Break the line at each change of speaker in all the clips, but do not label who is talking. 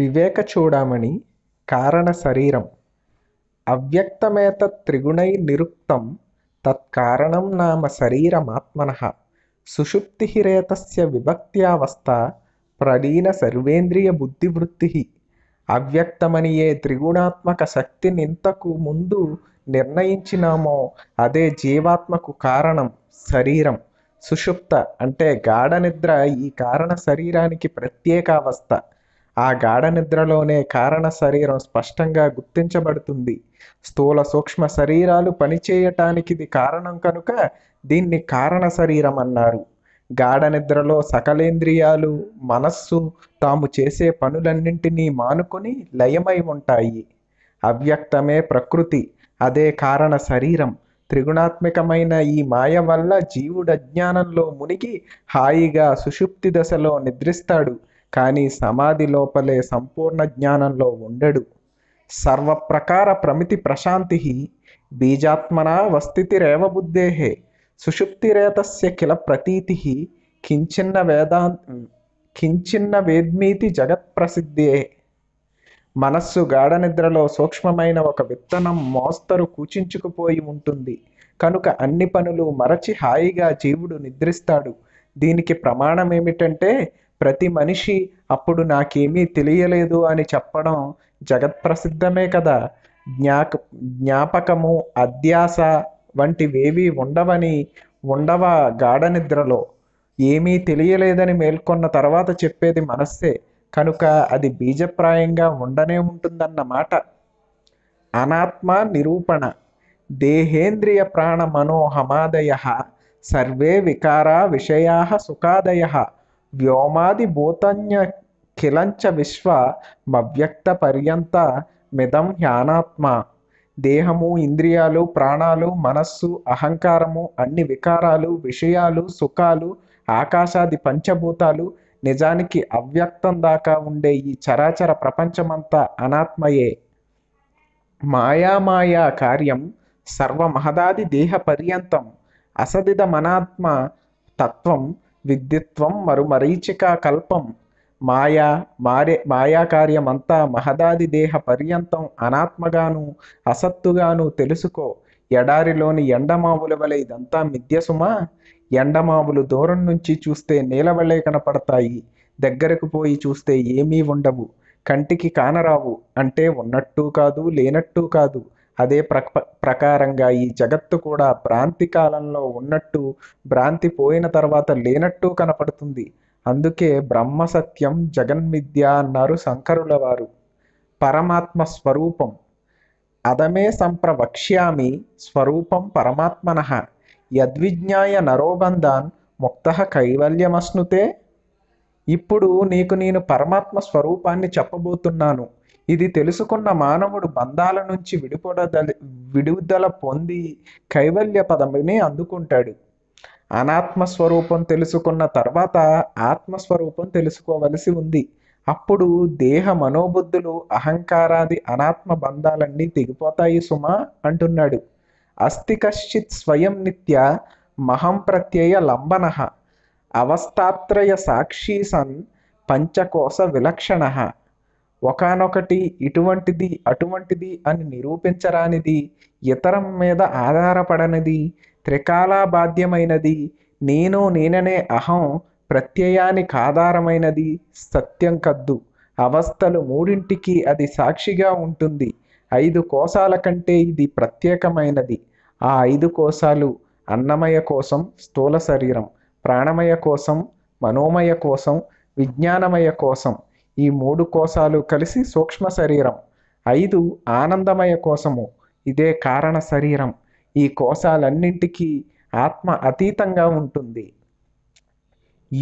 వివేక చూడమని కారణ శరీరం అవ్యక్తమేత వివేకచూడామణి कारणशरीरम् अव्यक्तमेतत्त्रिगुणैर्निरुक्तं तत्कारणं नाम शरीरमात्मनः सुषुप्तिहिरेतस्य विभक्त्यावस्था సర్వేంద్రియ అవ్యక్తమని ఏ త్రిగుణాత్మక శక్తిని ఇంతకు ముందు నిర్ణయించినామో అదే జీవాత్మకు కారణం శరీరం సుషుప్త అంటే గాఢనిద్ర ఈ కారణ శరీరానికి ప్రత్యేక అవస్థ ఆ గాఢ నిద్రలోనే కారణ శరీరం స్పష్టంగా గుర్తించబడుతుంది స్థూల సూక్ష్మ శరీరాలు పనిచేయటానికి ఇది కారణం కనుక దీన్ని కారణ శరీరం అన్నారు గాఢ నిద్రలో సకలేంద్రియాలు మనస్సు తాము చేసే పనులన్నింటినీ మానుకొని లయమై ఉంటాయి అవ్యక్తమే ప్రకృతి అదే కారణ శరీరం త్రిగుణాత్మకమైన ఈ మాయ వల్ల జీవుడు అజ్ఞానంలో మునిగి హాయిగా సుషుప్తి దశలో నిద్రిస్తాడు కానీ సమాధి లోపలే సంపూర్ణ జ్ఞానంలో ఉండడు సర్వప్రకార ప్రమితి ప్రశాంతి బీజాత్మన వస్తితి రేవబుద్ధేహే సుషుప్తిరేతస్య కిల ప్రతీతి కించిన్న వేదా కించిన్న వేద్మీతి జగత్ప్రసిద్ధే మనస్సు గాఢనిద్రలో సూక్ష్మమైన ఒక విత్తనం మోస్తరు కూచించుకుపోయి ఉంటుంది కనుక అన్ని పనులు మరచి హాయిగా జీవుడు నిద్రిస్తాడు దీనికి ప్రమాణం ఏమిటంటే ప్రతి మనిషి అప్పుడు నాకేమీ తెలియలేదు అని చెప్పడం జగత్ప్రసిద్ధమే కదా జ్ఞాక జ్ఞాపకము అధ్యాస వంటివేవీ ఉండవని ఉండవ గాఢ నిద్రలో ఏమీ తెలియలేదని మేల్కొన్న తర్వాత చెప్పేది మనస్సే కనుక అది బీజప్రాయంగా ఉండనే ఉంటుందన్నమాట అనాత్మ నిరూపణ దేహేంద్రియ ప్రాణ మనోహమాదయ సర్వే వికారా విషయా సుఖాదయ వ్యోమాది భూతన్య కిలంచ విశ్వ మవ్యక్త పర్యంత మిదం హ్యానాత్మ దేహము ఇంద్రియాలు ప్రాణాలు మనస్సు అహంకారము అన్ని వికారాలు విషయాలు సుఖాలు ఆకాశాది పంచభూతాలు నిజానికి అవ్యక్తం దాకా ఉండే ఈ చరాచర ప్రపంచమంతా అనాత్మయే మాయామాయా కార్యం సర్వమహదాది దేహ పర్యంతం అసదిద మనాత్మ తత్వం విద్యుత్వం మరు మరీచికా కల్పం మాయా మారే మాయాకార్యమంతా మహదాది దేహ పర్యంతం అనాత్మగాను అసత్తుగాను తెలుసుకో ఎడారిలోని ఎండమావుల వలె ఇదంతా మిథ్యసుమా ఎండమావులు దూరం నుంచి చూస్తే నీలవలే కనపడతాయి దగ్గరకు పోయి చూస్తే ఏమీ ఉండవు కంటికి కానరావు అంటే ఉన్నట్టు కాదు లేనట్టు కాదు అదే ప్రక ప్రకారంగా ఈ జగత్తు కూడా భ్రాంతి కాలంలో ఉన్నట్టు భ్రాంతి పోయిన తర్వాత లేనట్టు కనపడుతుంది అందుకే బ్రహ్మ సత్యం జగన్మిద్య అన్నారు శంకరుల వారు పరమాత్మ స్వరూపం అదమే సంప్రవక్ష్యామి స్వరూపం పరమాత్మన యద్విజ్ఞాయ నరోబంధాన్ ముక్త కైవల్యమస్నుతే ఇప్పుడు నీకు నేను పరమాత్మ స్వరూపాన్ని చెప్పబోతున్నాను ఇది తెలుసుకున్న మానవుడు బంధాల నుంచి విడిపడదలి విడుదల పొంది కైవల్య పదవిని అందుకుంటాడు అనాత్మ స్వరూపం తెలుసుకున్న తర్వాత ఆత్మస్వరూపం తెలుసుకోవలసి ఉంది అప్పుడు దేహ మనోబుద్ధులు అహంకారాది అనాత్మ బంధాలన్నీ తెగిపోతాయి సుమా అంటున్నాడు అస్థి కశ్చిత్ స్వయం నిత్య మహం ప్రత్యయ లంబన అవస్థాత్రయ సాక్షి సన్ పంచకోశ విలక్షణ ఒకనొకటి ఇటువంటిది అటువంటిది అని నిరూపించరానిది ఇతరం మీద ఆధారపడనిది బాధ్యమైనది నేను నేననే అహం ప్రత్యయానికి ఆధారమైనది సత్యం కద్దు అవస్థలు మూడింటికి అది సాక్షిగా ఉంటుంది ఐదు కోశాల కంటే ఇది ప్రత్యేకమైనది ఆ ఐదు కోశాలు అన్నమయ కోసం స్థూల శరీరం ప్రాణమయ కోసం మనోమయ కోసం విజ్ఞానమయ కోసం ఈ మూడు కోశాలు కలిసి సూక్ష్మ శరీరం ఐదు ఆనందమయ కోశము ఇదే కారణ శరీరం ఈ కోశాలన్నింటికీ ఆత్మ అతీతంగా ఉంటుంది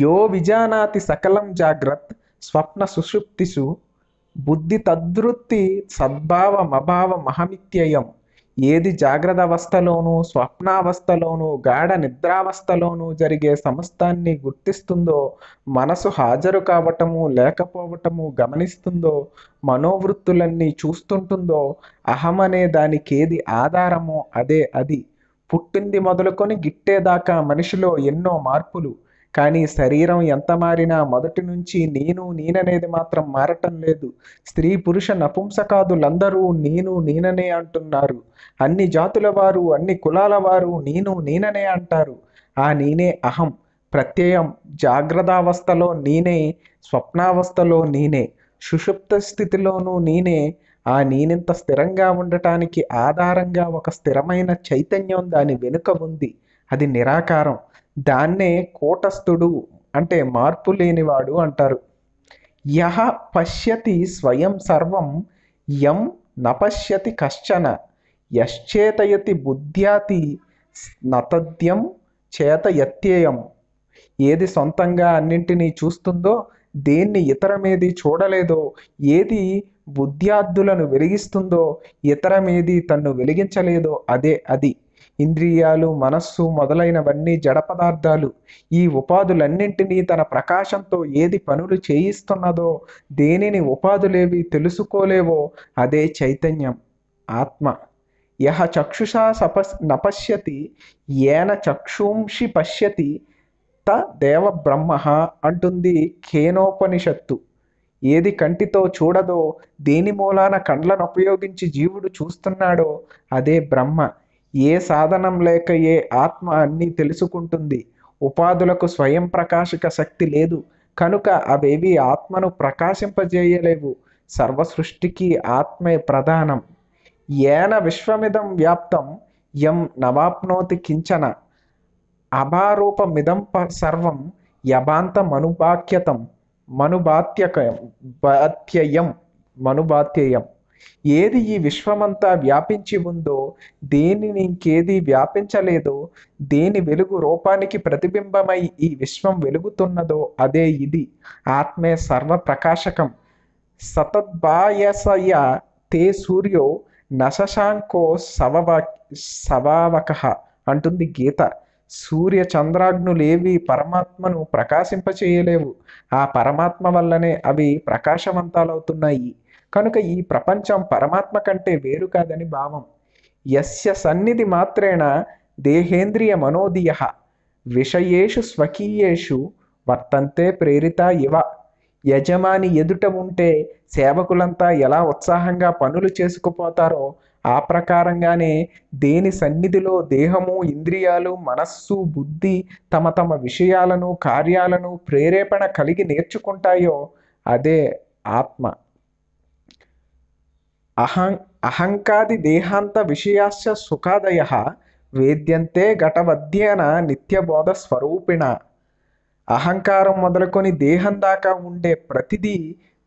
యో విజానాతి సకలం జాగ్రత్ స్వప్న సుషుప్తిషు బుద్ధి తద్వృత్తి మహమిత్యయం ఏది జాగ్రత్త అవస్థలోనూ స్వప్నావస్థలోనూ గాఢ నిద్రావస్థలోనూ జరిగే సమస్తాన్ని గుర్తిస్తుందో మనసు హాజరు కావటము లేకపోవటము గమనిస్తుందో మనోవృత్తులన్నీ చూస్తుంటుందో అహం అనే దానికేది ఆధారమో అదే అది పుట్టింది మొదలుకొని గిట్టేదాకా మనిషిలో ఎన్నో మార్పులు కానీ శరీరం ఎంత మారినా మొదటి నుంచి నేను నేననేది మాత్రం మారటం లేదు స్త్రీ పురుష నపుంసకాదులందరూ నేను నేననే అంటున్నారు అన్ని జాతుల వారు అన్ని కులాల వారు నేను నేననే అంటారు ఆ నేనే అహం ప్రత్యయం జాగ్రత్తావస్థలో నేనే స్వప్నావస్థలో నేనే సుషుప్త స్థితిలోనూ నేనే ఆ నేనింత స్థిరంగా ఉండటానికి ఆధారంగా ఒక స్థిరమైన చైతన్యం దాని వెనుక ఉంది అది నిరాకారం దాన్నే కూటస్థుడు అంటే మార్పు లేనివాడు అంటారు యహ పశ్యతి స్వయం సర్వం యం నపశ్యతి కశ్చన యశ్చేతయతి బుద్ధ్యాతి నతద్యం చేత యత్యేయం ఏది సొంతంగా అన్నింటినీ చూస్తుందో దేన్ని ఇతరమేది చూడలేదో ఏది బుద్ధ్యార్థులను వెలిగిస్తుందో ఇతరమేది తన్ను వెలిగించలేదో అదే అది ఇంద్రియాలు మనస్సు మొదలైనవన్నీ జడ పదార్థాలు ఈ ఉపాధులన్నింటినీ తన ప్రకాశంతో ఏది పనులు చేయిస్తున్నదో దేనిని ఉపాధులేవి తెలుసుకోలేవో అదే చైతన్యం ఆత్మ యహ చక్షుషా సపస్ నపశ్యతి ఏన చక్షుంషి పశ్యతి త దేవబ్రహ్మ అంటుంది ఖేనోపనిషత్తు ఏది కంటితో చూడదో దేని మూలాన కండ్లను ఉపయోగించి జీవుడు చూస్తున్నాడో అదే బ్రహ్మ ఏ సాధనం లేక ఏ ఆత్మ అన్నీ తెలుసుకుంటుంది ఉపాధులకు స్వయం ప్రకాశక శక్తి లేదు కనుక అవేవి ఆత్మను ప్రకాశింపజేయలేవు సర్వ సృష్టికి ఆత్మే ప్రధానం ఏన విశ్వమిదం వ్యాప్తం యం నవాప్నోతి కించన అభారూపమిదం సర్వం యభాంత మనుబాక్యతం మనుభాత్యకయం బాత్యయం మనుబాత్యయం ఏది ఈ విశ్వమంతా వ్యాపించి ఉందో దేనిని ఇంకేది వ్యాపించలేదో దేని వెలుగు రూపానికి ప్రతిబింబమై ఈ విశ్వం వెలుగుతున్నదో అదే ఇది ఆత్మే సర్వప్రకాశకం సతద్భాయసయ తే సూర్యో నశశాంకో సవవ సవావక అంటుంది గీత సూర్య చంద్రాగ్నులేవి పరమాత్మను ప్రకాశింపచేయలేవు ఆ పరమాత్మ వల్లనే అవి ప్రకాశవంతాలవుతున్నాయి కనుక ఈ ప్రపంచం పరమాత్మ కంటే వేరు కాదని భావం యస్య సన్నిధి మాత్రేణ దేహేంద్రియ మనోదియ విషయేషు స్వకీయేషు వర్తంతే ప్రేరిత ఇవ యజమాని ఎదుట ఉంటే సేవకులంతా ఎలా ఉత్సాహంగా పనులు చేసుకుపోతారో ఆ ప్రకారంగానే దేని సన్నిధిలో దేహము ఇంద్రియాలు మనస్సు బుద్ధి తమ తమ విషయాలను కార్యాలను ప్రేరేపణ కలిగి నేర్చుకుంటాయో అదే ఆత్మ అహం అహంకాది దేహాంత విషయాశ సుఖాదయ వేద్యంతే ఘటవధ్యన నిత్యబోధ స్వరూపిణ అహంకారం మొదలుకొని దేహం దాకా ఉండే ప్రతిదీ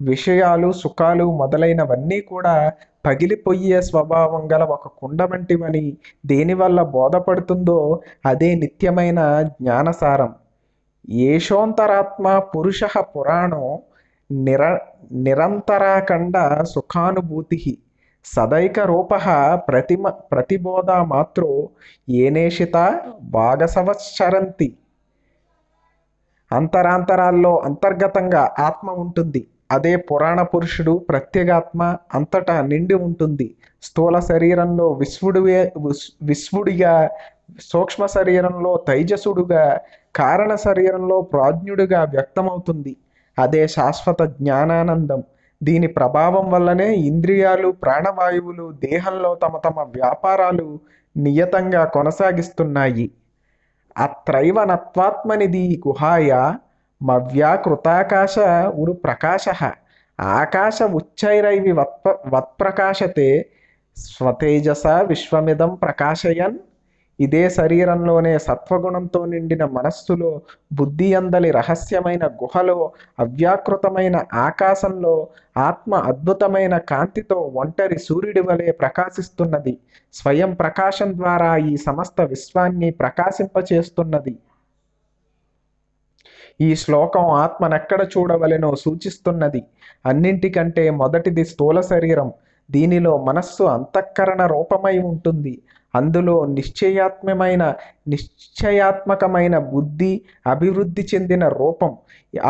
విషయాలు సుఖాలు మొదలైనవన్నీ కూడా పగిలిపోయే స్వభావం గల ఒక కుండ వంటివని దేనివల్ల బోధపడుతుందో అదే నిత్యమైన జ్ఞానసారం ఏషోంతరాత్మ పురుష పురాణం నిర నిరంతరాఖండ సుఖానుభూతి రూప ప్రతిమ ప్రతిబోధ మాత్రో ఏనేషిత భాగసవచ్చరంతి అంతరాంతరాల్లో అంతర్గతంగా ఆత్మ ఉంటుంది అదే పురాణ పురుషుడు ప్రత్యేగాత్మ అంతటా నిండి ఉంటుంది స్థూల శరీరంలో విశ్వడువే విశ్వడిగా సూక్ష్మ శరీరంలో తైజసుడుగా కారణ శరీరంలో ప్రాజ్ఞుడిగా వ్యక్తమవుతుంది అదే శాశ్వత జ్ఞానానందం దీని ప్రభావం వల్లనే ఇంద్రియాలు ప్రాణవాయువులు దేహంలో తమ తమ వ్యాపారాలు నియతంగా కొనసాగిస్తున్నాయి అత్రైవనత్వాత్మనిది గుహాయ మవ్యాకృతాకాశ ఉరు ప్రకాశ ఆకాశ ఉచ్చైరైవి వత్ప వత్ప్రకాశతే స్వతేజస విశ్వమిదం ప్రకాశయన్ ఇదే శరీరంలోనే సత్వగుణంతో నిండిన మనస్సులో బుద్ధి అందలి రహస్యమైన గుహలో అవ్యాకృతమైన ఆకాశంలో ఆత్మ అద్భుతమైన కాంతితో ఒంటరి సూర్యుడి వలె ప్రకాశిస్తున్నది స్వయం ప్రకాశం ద్వారా ఈ సమస్త విశ్వాన్ని ప్రకాశింపచేస్తున్నది ఈ శ్లోకం ఆత్మనెక్కడ చూడవలెనో సూచిస్తున్నది అన్నింటికంటే మొదటిది స్థూల శరీరం దీనిలో మనస్సు అంతఃకరణ రూపమై ఉంటుంది అందులో నిశ్చయాత్మ్యమైన నిశ్చయాత్మకమైన బుద్ధి అభివృద్ధి చెందిన రూపం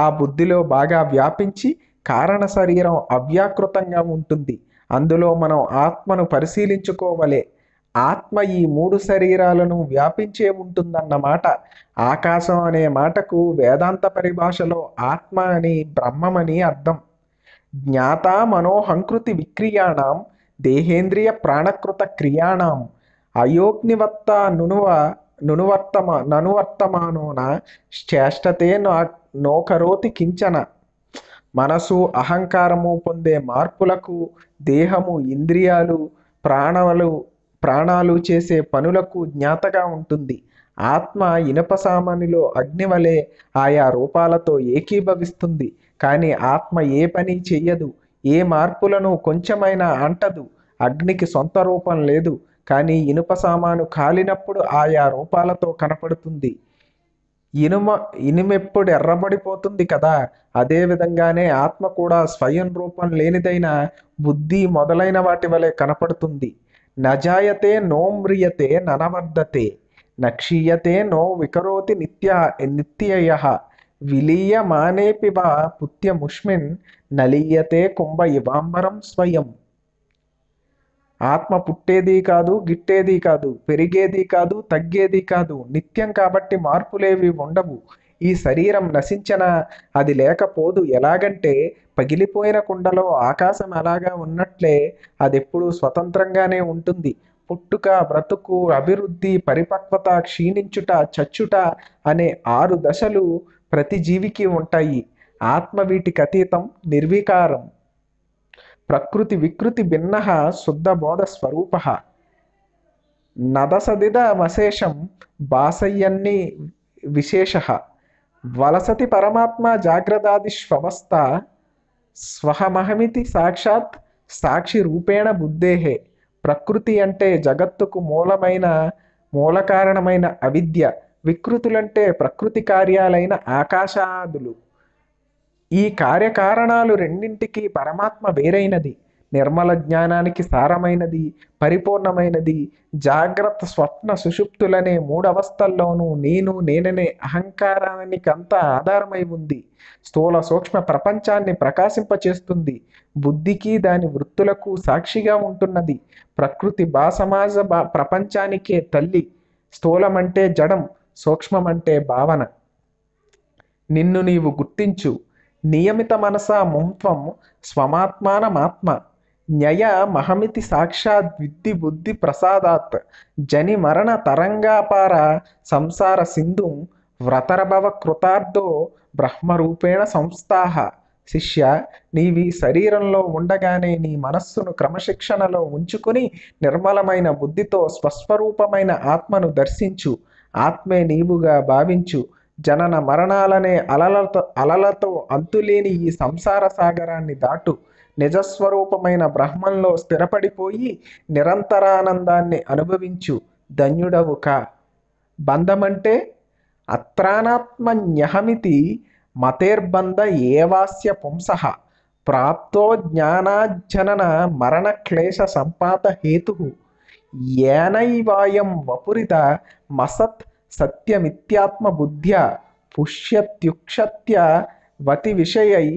ఆ బుద్ధిలో బాగా వ్యాపించి కారణ శరీరం అవ్యాకృతంగా ఉంటుంది అందులో మనం ఆత్మను పరిశీలించుకోవలే ఆత్మ ఈ మూడు శరీరాలను వ్యాపించే ఉంటుందన్నమాట ఆకాశం అనే మాటకు వేదాంత పరిభాషలో ఆత్మ అని బ్రహ్మమని అర్థం జ్ఞాత మనోహంకృతి విక్రియాణం దేహేంద్రియ ప్రాణకృత క్రియాణం అయోగ్నివత్త నునువ నునువర్తమ ననువర్తమానోన శ్చేష్టతే నోకరోతి కించన మనసు అహంకారము పొందే మార్పులకు దేహము ఇంద్రియాలు ప్రాణాలు ప్రాణాలు చేసే పనులకు జ్ఞాతగా ఉంటుంది ఆత్మ ఇనప సామానిలో అగ్ని వలె ఆయా రూపాలతో ఏకీభవిస్తుంది కానీ ఆత్మ ఏ పని చెయ్యదు ఏ మార్పులను కొంచెమైనా అంటదు అగ్నికి సొంత రూపం లేదు కానీ ఇనుప సామాను కాలినప్పుడు ఆయా రూపాలతో కనపడుతుంది ఇనుమ ఇనుమెప్పుడు ఎర్రబడిపోతుంది కదా అదేవిధంగానే ఆత్మ కూడా స్వయం రూపం లేనిదైన బుద్ధి మొదలైన వాటి వలె కనపడుతుంది నజాయతే నోమ్రియతే ననవర్ధతే నక్షీయతే నో వికరోతి నిత్య నిత్యయ విలీయమానేపి వా పుత్యముష్మిన్ నలీయతే కుంభ ఇవాంబరం స్వయం ఆత్మ పుట్టేది కాదు గిట్టేది కాదు పెరిగేది కాదు తగ్గేది కాదు నిత్యం కాబట్టి మార్పులేవి ఉండవు ఈ శరీరం నశించిన అది లేకపోదు ఎలాగంటే పగిలిపోయిన కుండలో ఆకాశం అలాగా ఉన్నట్లే అది ఎప్పుడూ స్వతంత్రంగానే ఉంటుంది పుట్టుక బ్రతుకు అభివృద్ధి పరిపక్వత క్షీణించుట చచ్చుట అనే ఆరు దశలు ప్రతి జీవికి ఉంటాయి ఆత్మ వీటికి అతీతం నిర్వికారం ప్రకృతి వికృతి భిన్న బోధ స్వరూప వశేషం బాసయ్యన్ని విశేష వలసతి పరమాత్మ జాగ్రదాదిష్వమస్త స్వహమహమితి సాక్షాత్ సాక్షి రూపేణ బుద్ధేహే ప్రకృతి అంటే జగత్తుకు మూలమైన మూలకారణమైన అవిద్య వికృతులంటే ప్రకృతి కార్యాలైన ఆకాశాదులు ఈ కార్యకారణాలు రెండింటికి పరమాత్మ వేరైనది నిర్మల జ్ఞానానికి సారమైనది పరిపూర్ణమైనది జాగ్రత్త స్వప్న సుషుప్తులనే మూడవస్థల్లోనూ నేను నేననే అహంకారానికంతా ఆధారమై ఉంది స్థూల సూక్ష్మ ప్రపంచాన్ని ప్రకాశింపచేస్తుంది బుద్ధికి దాని వృత్తులకు సాక్షిగా ఉంటున్నది ప్రకృతి బా బా ప్రపంచానికే తల్లి స్థూలమంటే జడం సూక్ష్మమంటే భావన నిన్ను నీవు గుర్తించు నియమిత మనసా ముంత్వం స్వమాత్మానమాత్మ న్యయ మహమితి సాక్షాత్ విద్ధి బుద్ధి ప్రసాదాత్ జని మరణ తరంగాపార సంసార సింధుం వ్రతరభవ కృతార్థో బ్రహ్మరూపేణ సంస్థాహ శిష్య నీవి శరీరంలో ఉండగానే నీ మనస్సును క్రమశిక్షణలో ఉంచుకుని నిర్మలమైన బుద్ధితో స్వస్వరూపమైన ఆత్మను దర్శించు ఆత్మే నీవుగా భావించు జనన మరణాలనే అలలతో అలలతో అంతులేని ఈ సంసార సాగరాన్ని దాటు నిజస్వరూపమైన బ్రహ్మంలో స్థిరపడిపోయి నిరంతరానందాన్ని అనుభవించు ధన్యుడవు కా బంధమంటే అత్రానాత్మన్యహమితి మతేర్బంధ ఏవాస్య పుంస ప్రాప్తో జ్ఞానాజ్జనన మరణక్లేశ సంపాత హేతు ఏనైవాయం వపురిత మసత్ సత్యమిత్యాత్మబుద్ధ్యా పుష్యత్యుక్షత్య వతి విషయై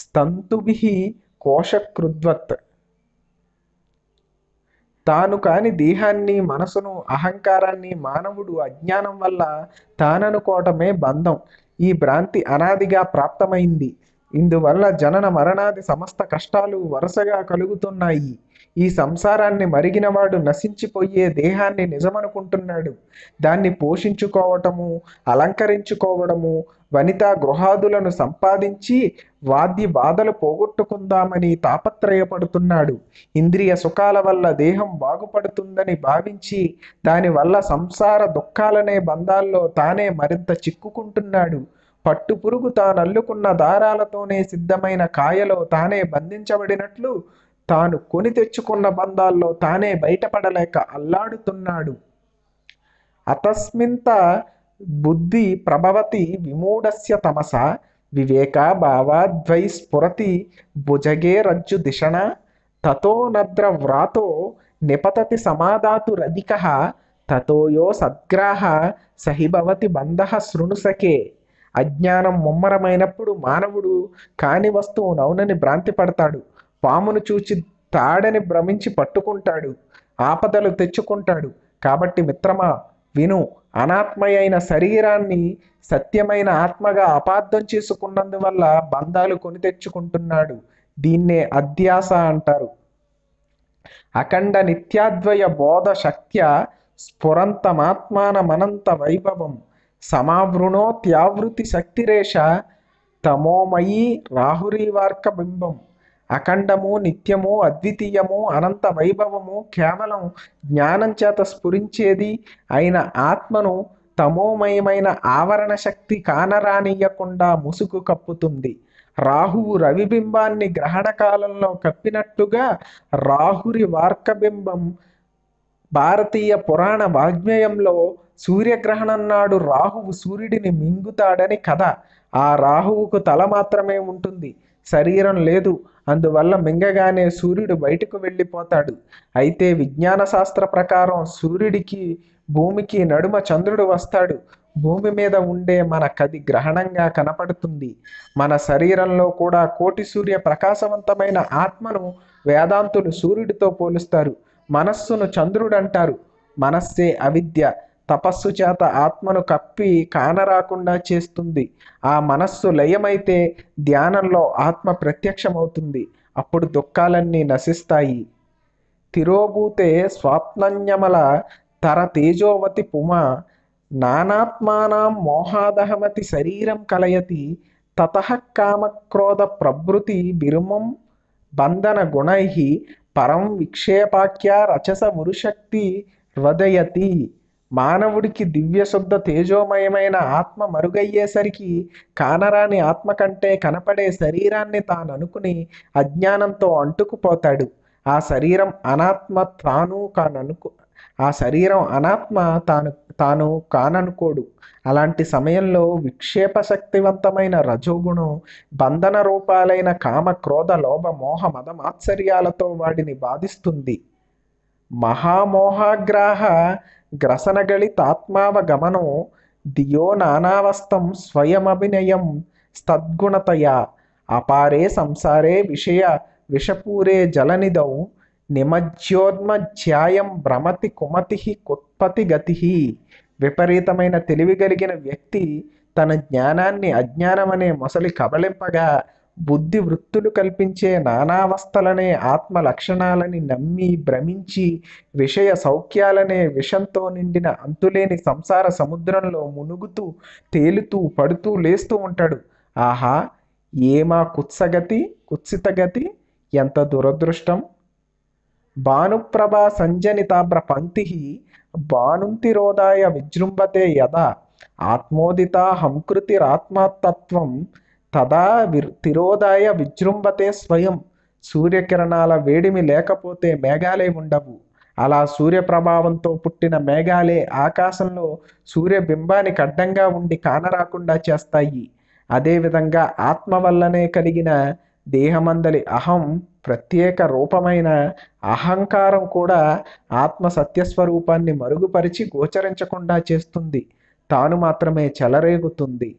స్తంతుభి కోశకృద్వత్ తాను కాని దేహాన్ని మనసును అహంకారాన్ని మానవుడు అజ్ఞానం వల్ల తాననుకోవటమే బంధం ఈ భ్రాంతి అనాదిగా ప్రాప్తమైంది ఇందువల్ల జనన మరణాది సమస్త కష్టాలు వరుసగా కలుగుతున్నాయి ఈ సంసారాన్ని మరిగినవాడు నశించిపోయే దేహాన్ని నిజమనుకుంటున్నాడు దాన్ని పోషించుకోవటము అలంకరించుకోవడము వనితా గృహాదులను సంపాదించి వాద్య బాధలు పోగొట్టుకుందామని తాపత్రయపడుతున్నాడు ఇంద్రియ సుఖాల వల్ల దేహం బాగుపడుతుందని భావించి దానివల్ల సంసార దుఃఖాలనే బంధాల్లో తానే మరింత చిక్కుకుంటున్నాడు పట్టుపురుగు తానల్లుకున్న దారాలతోనే సిద్ధమైన కాయలో తానే బంధించబడినట్లు తాను కొని తెచ్చుకున్న బంధాల్లో తానే బయటపడలేక అల్లాడుతున్నాడు అతస్మింత బుద్ధి ప్రభవతి విమూఢస్య తమస వివేక భావాద్వై స్ఫురతి భుజగే రజ్జు దిశణ తతో నద్ర వ్రాతో నిపతతి సమాధాతురధిక తతోయో సద్గ్రాహ సహిభవతి బంధ శృణుసకే అజ్ఞానం ముమ్మరమైనప్పుడు మానవుడు కాని వస్తువు నౌనని భ్రాంతి పడతాడు పామును చూచి తాడని భ్రమించి పట్టుకుంటాడు ఆపదలు తెచ్చుకుంటాడు కాబట్టి మిత్రమా విను అనాత్మయైన శరీరాన్ని సత్యమైన ఆత్మగా అపార్థం చేసుకున్నందువల్ల బంధాలు కొని తెచ్చుకుంటున్నాడు దీన్నే అధ్యాస అంటారు అఖండ నిత్యాద్వయ బోధ శక్త్య స్ఫురంతమాత్మానమనంత వైభవం త్యావృతి శక్తిరేష తమోమయీ రాహురీవార్క బింబం అఖండము నిత్యము అద్వితీయము అనంత వైభవము కేవలం జ్ఞానం చేత స్ఫురించేది అయిన ఆత్మను తమోమయమైన ఆవరణ శక్తి కానరానియకుండా ముసుగు కప్పుతుంది రాహువు రవిబింబాన్ని గ్రహణ కాలంలో కప్పినట్టుగా రాహురి వార్కబింబం భారతీయ పురాణ వాగ్మేయంలో సూర్యగ్రహణం నాడు రాహువు సూర్యుడిని మింగుతాడని కథ ఆ రాహువుకు తల మాత్రమే ఉంటుంది శరీరం లేదు అందువల్ల మింగగానే సూర్యుడు బయటకు వెళ్ళిపోతాడు అయితే విజ్ఞాన శాస్త్ర ప్రకారం సూర్యుడికి భూమికి నడుమ చంద్రుడు వస్తాడు భూమి మీద ఉండే మన కది గ్రహణంగా కనపడుతుంది మన శరీరంలో కూడా కోటి సూర్య ప్రకాశవంతమైన ఆత్మను వేదాంతులు సూర్యుడితో పోలుస్తారు మనస్సును చంద్రుడు అంటారు మనస్సే అవిద్య తపస్సు చేత ఆత్మను కప్పి కానరాకుండా చేస్తుంది ఆ మనస్సు లయమైతే ధ్యానంలో ఆత్మ ప్రత్యక్షమవుతుంది అప్పుడు దుఃఖాలన్నీ నశిస్తాయి తిరోభూతే స్వాప్నన్యమల తర తేజోవతి పుమ నానాత్మానాం మోహాదహమతి శరీరం కలయతి తత కామక్రోధ ప్రభృతి బిరుమం బంధన గుణై పరం విక్షేపాఖ్య రచస మురుశక్తి హృదయతి మానవుడికి దివ్యశుద్ధ తేజోమయమైన ఆత్మ మరుగయ్యేసరికి కానరాని ఆత్మ కంటే కనపడే శరీరాన్ని తాననుకుని అజ్ఞానంతో అంటుకుపోతాడు ఆ శరీరం అనాత్మ తాను కాననుకు ఆ శరీరం అనాత్మ తాను తాను కాననుకోడు అలాంటి సమయంలో విక్షేప శక్తివంతమైన రజోగుణం బంధన రూపాలైన కామ క్రోధ లోభ మోహ మదమాత్సర్యాలతో వాడిని బాధిస్తుంది మహామోహాగ్రాహ గ్రసనగళి తాత్మావగమనో దియో నానావస్తం స్వయమభినయం సద్గుణతయా అపారే సంసారే విషయ విషపూరే జలనిదౌ నిమజ్యోన్మధ్యాయం భ్రమతి కుమతి కుత్పతి గతి విపరీతమైన తెలివి కలిగిన వ్యక్తి తన జ్ఞానాన్ని అజ్ఞానమనే మొసలి కబలింపగా బుద్ధి వృత్తులు కల్పించే నానావస్థలనే ఆత్మ లక్షణాలని నమ్మి భ్రమించి విషయ సౌఖ్యాలనే విషంతో నిండిన అంతులేని సంసార సముద్రంలో మునుగుతూ తేలుతూ పడుతూ లేస్తూ ఉంటాడు ఆహా ఏమా కుత్సగతి కుత్సితగతి ఎంత దురదృష్టం భానుప్రభా తాబ్ర పంక్తి భానుంతిరోదాయ విజృంభతే యదా ఆత్మోదిత హంకృతిరాత్మతత్వం తదా వి తిరోదాయ విజృంభతే స్వయం సూర్యకిరణాల వేడిమి లేకపోతే మేఘాలే ఉండవు అలా సూర్యప్రభావంతో పుట్టిన మేఘాలే ఆకాశంలో సూర్యబింబానికి అడ్డంగా ఉండి కానరాకుండా చేస్తాయి అదేవిధంగా ఆత్మ వల్లనే కలిగిన దేహమందలి అహం ప్రత్యేక రూపమైన అహంకారం కూడా ఆత్మ సత్యస్వరూపాన్ని మరుగుపరిచి గోచరించకుండా చేస్తుంది తాను మాత్రమే చెలరేగుతుంది